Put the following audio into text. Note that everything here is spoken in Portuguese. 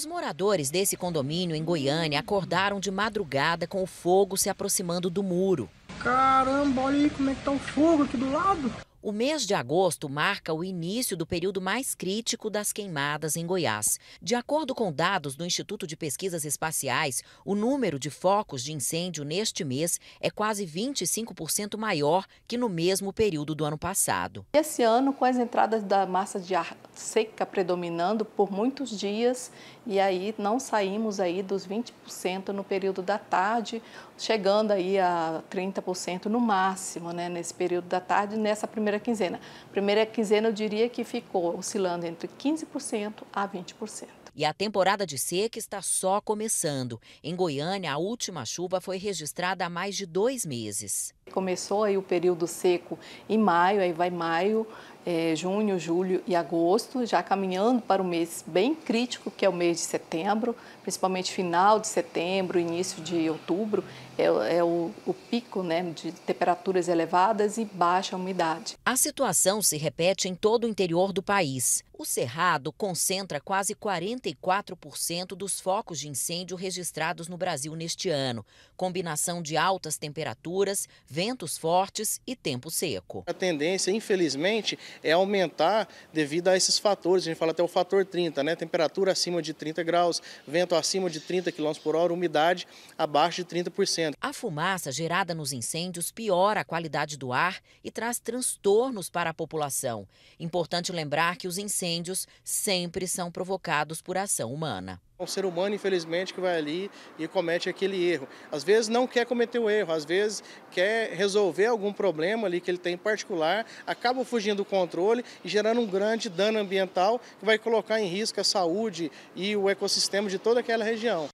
Os moradores desse condomínio em Goiânia acordaram de madrugada com o fogo se aproximando do muro. Caramba, olha aí como é que tá o fogo aqui do lado. O mês de agosto marca o início do período mais crítico das queimadas em Goiás. De acordo com dados do Instituto de Pesquisas Espaciais, o número de focos de incêndio neste mês é quase 25% maior que no mesmo período do ano passado. Esse ano, com as entradas da massa de ar seca predominando por muitos dias, e aí não saímos aí dos 20% no período da tarde, chegando aí a 30% no máximo, né, nesse período da tarde, nessa primeira primeira quinzena. Primeira quinzena eu diria que ficou oscilando entre 15% a 20%. E a temporada de seca está só começando. Em Goiânia, a última chuva foi registrada há mais de dois meses. Começou aí o período seco em maio, aí vai maio, é, junho, julho e agosto, já caminhando para o mês bem crítico, que é o mês de setembro, principalmente final de setembro, início de outubro, é, é o, o, pico né, de temperaturas elevadas e baixa umidade. A situação se repete em todo o interior do país. O Cerrado concentra quase 44% dos focos de incêndio registrados no Brasil neste ano. Combinação de altas temperaturas, ventos fortes e tempo seco. A tendência, infelizmente, é aumentar devido a esses fatores. A gente fala até o fator 30, né? Temperatura acima de 30 graus, vento acima de 30 km por hora, umidade abaixo de 30%. A fumaça gerada nos incêndios piora a qualidade do ar e traz transtornos para a população. Importante lembrar que os incêndios sempre são provocados por ação humana um ser humano, infelizmente, que vai ali e comete aquele erro. Às vezes não quer cometer o erro, às vezes quer resolver algum problema ali que ele tem em particular, acaba fugindo do controle e gerando um grande dano ambiental que vai colocar em risco a saúde e o ecossistema de toda aquela região.